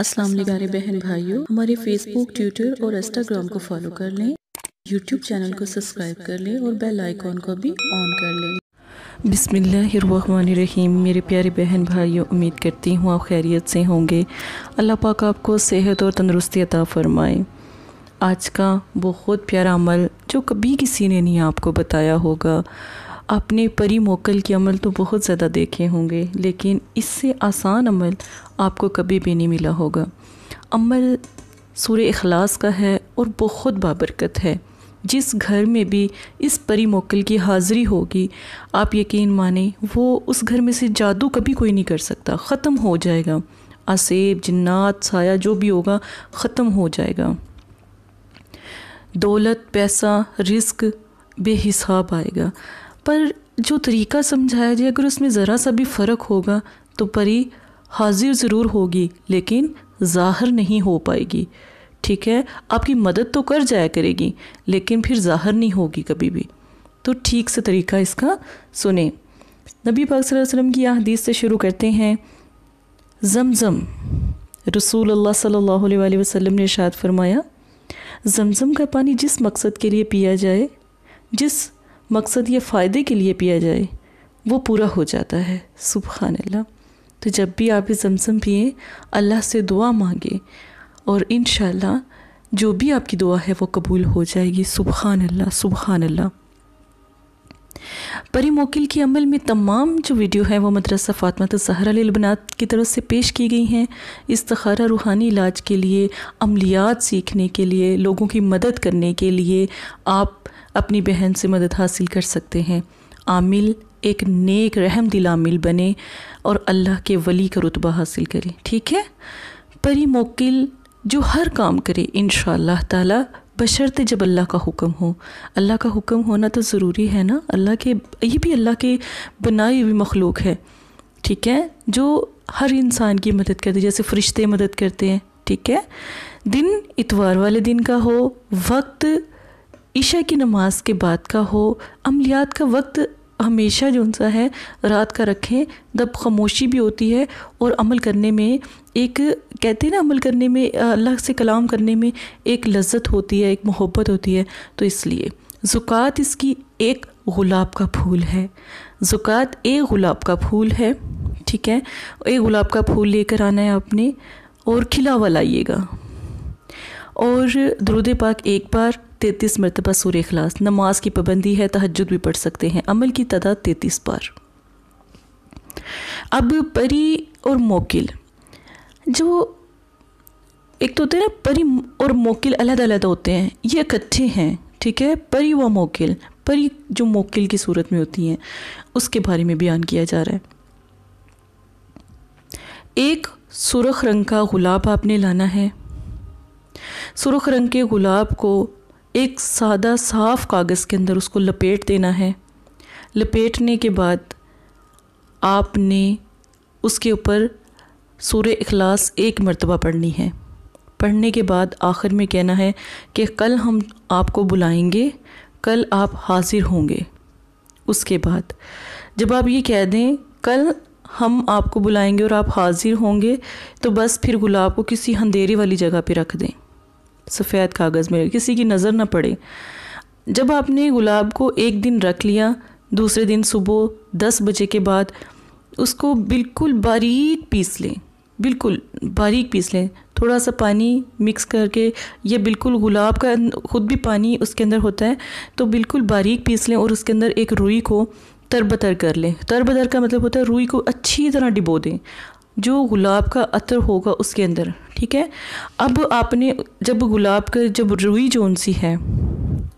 अस्सलाम प्यारे बहन भाइयों हमारे फेसबुक ट्विटर और इंस्टाग्राम को फॉलो कर लें यूट्यूब चैनल को सब्सक्राइब कर लें और बेल आइकॉन को भी ऑन कर लें बिसमीम मेरे प्यारे बहन भाइयों उम्मीद करती हूँ आप खैरियत से होंगे अल्लाह पाक आपको सेहत और तंदरुस्ती अता फ़रमाए आज का बहुत प्यारा अमल जो कभी किसी ने नहीं आपको बताया होगा आपने परी मोकल के अमल तो बहुत ज़्यादा देखे होंगे लेकिन इससे आसान अमल आपको कभी भी नहीं मिला होगा अमल सूर अखलास का है और बहुत बाबरकत है जिस घर में भी इस परी मोकल की हाज़िरी होगी आप यकीन माने वो उस घर में से जादू कभी कोई नहीं कर सकता ख़त्म हो जाएगा आसेब जन्नात साया जो भी होगा ख़त्म हो जाएगा दौलत पैसा रिस्क बेहिसाब आएगा पर जो तरीका समझाया जाए अगर उसमें ज़रा सा भी फ़र्क होगा तो परी हाजिर ज़रूर होगी लेकिन ज़ाहर नहीं हो पाएगी ठीक है आपकी मदद तो कर जाया करेगी लेकिन फिर ज़ाहर नहीं होगी कभी भी तो ठीक से तरीका इसका सुने नबी पाक वसल्लम की यह हदीस से शुरू करते हैं जमज़म रसूल अल्लाह सल्लल्लाहु अलैहि वसल्लम ने इशाद फरमाया जमज़म का पानी जिस मकसद के लिए पिया जाए जिस मकसद ये फ़ायदे के लिए पिया जाए वो पूरा हो जाता है सुबहान अल्लाह तो जब भी आप जमसम पिए अल्लाह से दुआ मांगे और इन जो भी आपकी दुआ है वो कबूल हो जाएगी सुबहान अल्लाह सुबहान अल्लाह परी मोकिल के अमल में तमाम जो वीडियो हैं वो मदरसा फ़ातमत तो सहरा लिबनात की तरफ से पेश की गई हैं इस्तखारा रूहानी इलाज के लिए अमलियात सीखने के लिए लोगों की मदद करने के लिए आप अपनी बहन से मदद हासिल कर सकते हैं आमिल एक नेक रहम दिल आमिल बने और अल्लाह के वली का रुतबा हासिल करें ठीक है परी मोकिल जो हर काम करे इन ताला बशर्ते जब अल्लाह का हुक्म हो अल्लाह का हुक्म होना तो ज़रूरी है ना अल्लाह के ये भी अल्लाह के बनाए हुई मखलूक है ठीक है जो हर इंसान की मदद करते जैसे फरिश्ते मदद करते हैं ठीक है दिन इतवार वाले दिन का हो वक्त ईशा की नमाज के बाद का हो अमलियात का वक्त हमेशा जो सा है रात का रखें तब खामोशी भी होती है और अमल करने में एक कहते हैं ना अमल करने में अल्लाह से कलाम करने में एक लज्जत होती है एक मोहब्बत होती है तो इसलिए ज़ुकात इसकी एक गुलाब का फूल है ज़ुकात एक गुलाब का फूल है ठीक है एक गुलाब का फूल लेकर आना है आपने और खिला लाइएगा और द्रुद पाक एक बार तैतीस मरतबा सूर अखलास नमाज की पाबंदी है तहजद भी पढ़ सकते हैं अमल की तादाद तैतीस बार अब परी और मोकिल जो एक तो होते हैं ना परी और मोकिल अलग अलग होते हैं ये इकट्ठे हैं ठीक है परी व मोकिल परी जो मोकिल की सूरत में होती हैं उसके बारे में बयान किया जा रहा है एक सुरख रंग का गुलाब आपने लाना है सुरख रंग के गुलाब को एक सादा साफ कागज़ के अंदर उसको लपेट देना है लपेटने के बाद आपने उसके ऊपर सूर अखलास एक मरतबा पढ़नी है पढ़ने के बाद आखिर में कहना है कि कल हम आपको बुलाएंगे कल आप हाजिर होंगे उसके बाद जब आप ये कह दें कल हम आपको बुलाएंगे और आप हाजिर होंगे तो बस फिर गुलाब को किसी अंधेरी वाली जगह पर रख दें सफ़ेद कागज़ में किसी की नज़र ना पड़े जब आपने गुलाब को एक दिन रख लिया दूसरे दिन सुबह दस बजे के बाद उसको बिल्कुल बारीक पीस लें बिल्कुल बारीक पीस लें थोड़ा सा पानी मिक्स करके ये बिल्कुल गुलाब का अं, ख़ुद भी पानी उसके अंदर होता है तो बिल्कुल बारीक पीस लें और उसके अंदर एक रुई को तर बतर कर लें तर बतर का मतलब होता है रुई को अच्छी तरह डिबो दें जो गुलाब का अतर होगा उसके अंदर ठीक है अब आपने जब गुलाब का जब रुई जोन सी है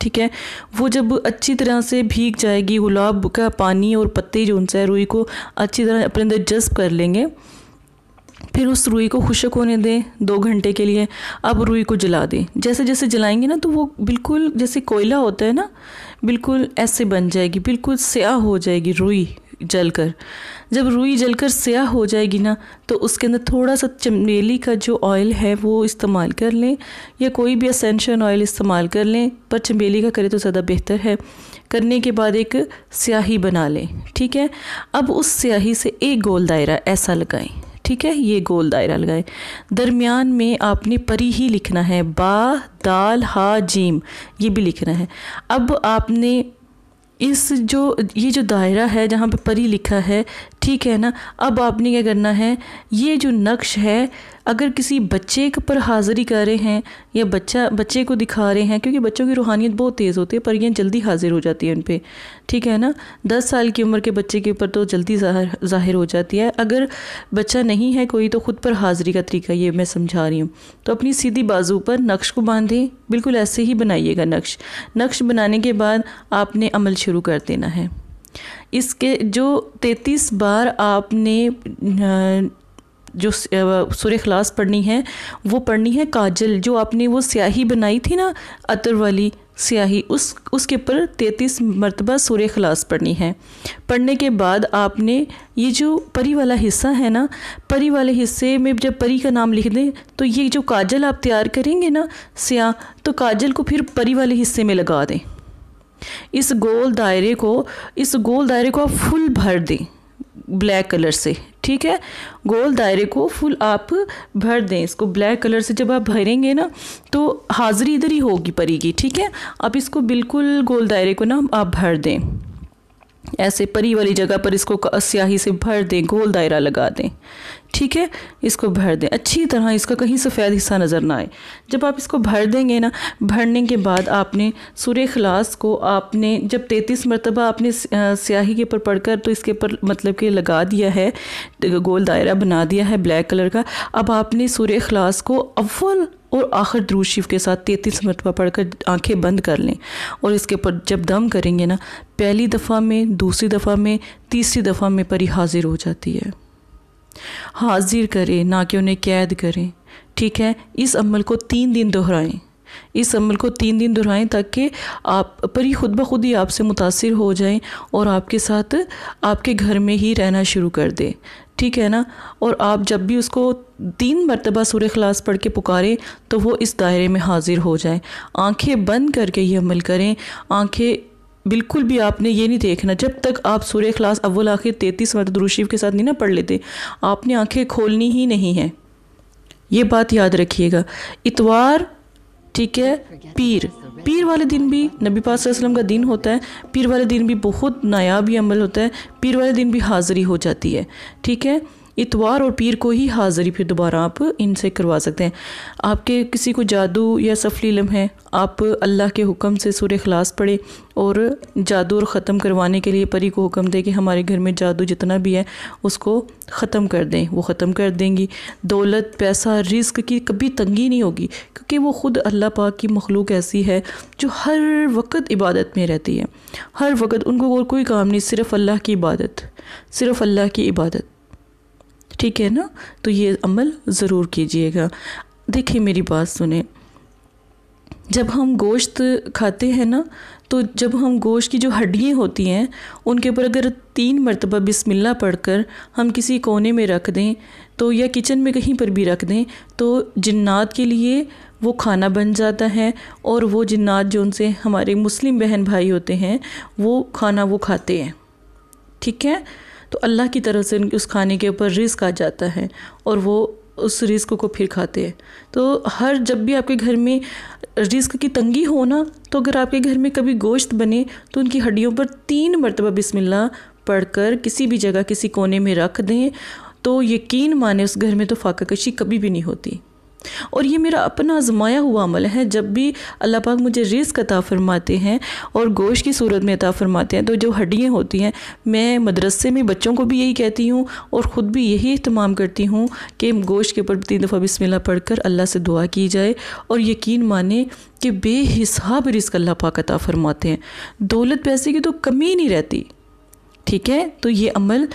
ठीक है वो जब अच्छी तरह से भीग जाएगी गुलाब का पानी और पत्ते जो उनसे रुई को अच्छी तरह अपने अंदर जज्ब कर लेंगे फिर उस रुई को खुशक होने दें दो घंटे के लिए अब रुई को जला दें जैसे जैसे जलाएंगे ना तो वो बिल्कुल जैसे कोयला होता है ना बिल्कुल ऐसे बन जाएगी बिल्कुल स्याह हो जाएगी रुई जलकर जब रुई जलकर स्याह हो जाएगी ना तो उसके अंदर थोड़ा सा चमेली का जो ऑयल है वो इस्तेमाल कर लें या कोई भी असेंशन ऑयल इस्तेमाल कर लें पर चमेली का करें तो ज़्यादा बेहतर है करने के बाद एक स्याही बना लें ठीक है अब उस स्याही से एक गोल दायरा ऐसा लगाएं ठीक है ये गोल दायरा लगाएं दरमियान में आपने परी ही लिखना है बा दाल हा जीम ये भी लिखना है अब आपने इस जो ये जो दायरा है जहाँ पे परी लिखा है ठीक है ना अब आपने क्या करना है ये जो नक्श है अगर किसी बच्चे पर हाज़िरी कर रहे हैं या बच्चा बच्चे को दिखा रहे हैं क्योंकि बच्चों की रूहानियत बहुत तेज़ होती है पर यह जल्दी हाज़िर हो जाती है उन पर ठीक है ना दस साल की उम्र के बच्चे के ऊपर तो जल्दी जाहिर हो जाती है अगर बच्चा नहीं है कोई तो ख़ुद पर हाज़िरी का तरीका ये मैं समझा रही हूँ तो अपनी सीधी बाजू पर नक्श को बांधें बिल्कुल ऐसे ही बनाइएगा नक्श नक्श बनाने के बाद आपने अमल शुरू कर देना है इसके जो तैतीस बार आपने जो सूर्य खलास पढ़नी है वो पढ़नी है काजल जो आपने वो स्याही बनाई थी ना अतर वाली स्याही उस उसके ऊपर तैतीस मरतबा सूर्य खलास पढ़नी है पढ़ने के बाद आपने ये जो परी वाला हिस्सा है ना परी वाले हिस्से में जब परी का नाम लिख दें तो ये जो काजल आप तैयार करेंगे ना स्या तो काजल को फिर परी वाले हिस्से में लगा दें इस गोल दायरे को इस गोल दायरे को आप फुल भर दें ब्लैक कलर से ठीक है गोल दायरे को फुल आप भर दें इसको ब्लैक कलर से जब आप भरेंगे ना तो हाज़िरी इधर ही होगी परी की ठीक है आप इसको बिल्कुल गोल दायरे को ना आप भर दें ऐसे परी वाली जगह पर इसको स्याही से भर दें गोल दायरा लगा दें ठीक है इसको भर दें अच्छी तरह इसका कहीं सफ़ेद हिस्सा नज़र ना आए जब आप इसको भर देंगे ना भरने के बाद आपने सूर्य खलास को आपने जब तैतीस मरतबा आपने स्याही के ऊपर पढ़कर तो इसके ऊपर मतलब कि लगा दिया है गोल दायरा बना दिया है ब्लैक कलर का अब आपने सूर्य खलास को अव्वल और आखिर द्रू शिव के साथ तैतीस मरतबा पढ़कर आंखें बंद कर लें और इसके ऊपर जब दम करेंगे ना पहली दफ़ा में दूसरी दफ़ा में तीसरी दफ़ा में परी हाजिर हो जाती है हाजिर करें ना कि उन्हें कैद करें ठीक है इस अमल को तीन दिन दोहराएं इस अमल को तीन दिन दोहराएं ताकि आप परी खुद ब खुद ही आपसे मुतासर हो जाएं और आपके साथ आपके घर में ही रहना शुरू कर दें ठीक है ना और आप जब भी उसको तीन मरतबा सूर खलास पढ़ के पुकारें तो वो इस दायरे में हाजिर हो जाए आंखें बंद करके ये अमल करें आंखें बिल्कुल भी आपने ये नहीं देखना जब तक आप सूर्य खलास अव्वल आखिर तैतीस मरत दुरुशीफ के साथ नहीं ना पढ़ लेते आपने आँखें खोलनी ही नहीं है ये बात याद रखिएगा इतवार ठीक है पीर पीर वाले दिन भी नबी पाक वसल्लम का दिन होता है पीर वाले दिन भी बहुत नायाब ही अमल होता है पीर वाले दिन भी हाज़िरी हो जाती है ठीक है इतवार और पीर को ही हाज़री फिर दोबारा आप इनसे करवा सकते हैं आपके किसी को जादू या सफली इलम है आप अल्लाह के हुक्म से सूर खलास पढ़े और जादू और ख़त्म करवाने के लिए परी को हुक्म दे कि हमारे घर में जादू जितना भी है उसको ख़त्म कर दें वो ख़त्म कर देंगी दौलत पैसा रिस्क की कभी तंगी नहीं होगी क्योंकि वो ख़ुद अल्लाह पाक की मखलूक ऐसी है जो हर वक्त इबादत में रहती है हर वक्त उनको और कोई काम नहीं सिर्फ़ अल्लाह की इबादत सिर्फ़ अल्लाह की इबादत ठीक है ना तो ये अमल ज़रूर कीजिएगा देखिए मेरी बात सुने जब हम गोश्त खाते हैं ना तो जब हम गोश्त की जो हड्डियाँ होती हैं उनके ऊपर अगर तीन मरतबा बिस्मिल्लाह पढ़कर हम किसी कोने में रख दें तो या किचन में कहीं पर भी रख दें तो जिन्नात के लिए वो खाना बन जाता है और वो जिन्नात जो उनसे हमारे मुस्लिम बहन भाई होते हैं वो खाना वो खाते हैं ठीक है अल्लाह की तरफ से उस खाने के ऊपर रिस्क आ जाता है और वो उस रिस्क को फिर खाते हैं तो हर जब भी आपके घर में रिस्क की तंगी हो ना तो अगर आपके घर में कभी गोश्त बने तो उनकी हड्डियों पर तीन मरतबा बिस्मिल्लाह पढ़कर किसी भी जगह किसी कोने में रख दें तो यकीन माने उस घर में तो फाका कशी कभी भी नहीं होती और ये मेरा अपना आजमाया हुआ अमल है जब भी अल्लाह पाक मुझे रिस्क अता फरमाते हैं और गोश की सूरत में अता फरमाते हैं तो जो हड्डियाँ होती हैं मैं मदरसे में बच्चों को भी यही कहती हूँ और ख़ुद भी यही अहतमाम करती हूँ कि गोश के ऊपर तीन दफ़ा बिस्मिल्लाह पढ़कर अल्लाह से दुआ की जाए और यकीन माने कि बेहिसाब रिज़ अल्लाह पाक अता फरमाते हैं दौलत पैसे की तो कमी नहीं रहती ठीक है तो ये अमल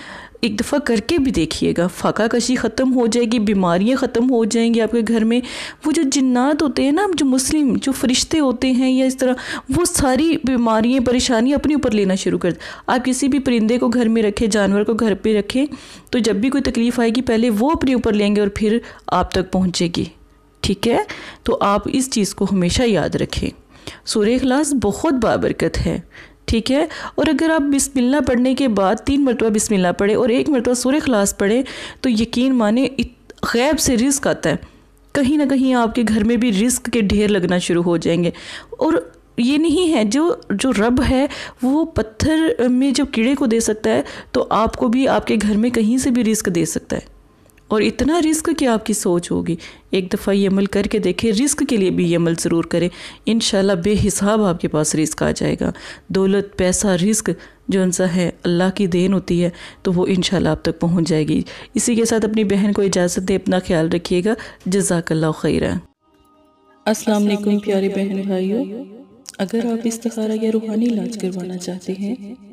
एक दफ़ा करके भी देखिएगा फाका कशी ख़त्म हो जाएगी बीमारियाँ ख़त्म हो जाएंगी आपके घर में वो जो जिन्नात होते हैं ना जो मुस्लिम जो फरिश्ते होते हैं या इस तरह वो सारी बीमारियाँ परेशानियाँ अपने ऊपर लेना शुरू कर आप किसी भी परिंदे को घर में रखें जानवर को घर पर रखें तो जब भी कोई तकलीफ़ आएगी पहले वो अपने ऊपर लेंगे और फिर आप तक पहुँचेगी ठीक है तो आप इस चीज़ को हमेशा याद रखें सूर्य खलास बहुत बाबरकत है ठीक है और अगर आप बिस्मिल्ला पढ़ने के बाद तीन मरतबा बिस्मिल्ला पढ़े और एक मरतबा सूर्य खलास पढ़े तो यकीन माने गैब से रिस्क आता है कहीं ना कहीं आपके घर में भी रिस्क के ढेर लगना शुरू हो जाएंगे और ये नहीं है जो जो रब है वो पत्थर में जब कीड़े को दे सकता है तो आपको भी आपके घर में कहीं से भी रिस्क दे सकता है और इतना रिस्क कि आपकी सोच होगी एक दफ़ा ये अमल करके देखें रिस्क के लिए भी ये अमल ज़रूर करें इन बेहिसाब आपके पास रिस्क आ जाएगा दौलत पैसा रिस्क जो सा है अल्लाह की देन होती है तो वो इन आप तक पहुँच जाएगी इसी के साथ अपनी बहन को इजाज़त दें अपना ख्याल रखिएगा जजाकल्ला ख़ैर असलम प्यारे बहन भाइयों अगर आप इस तखारा या रूहानी इलाज करवाना चाहते हैं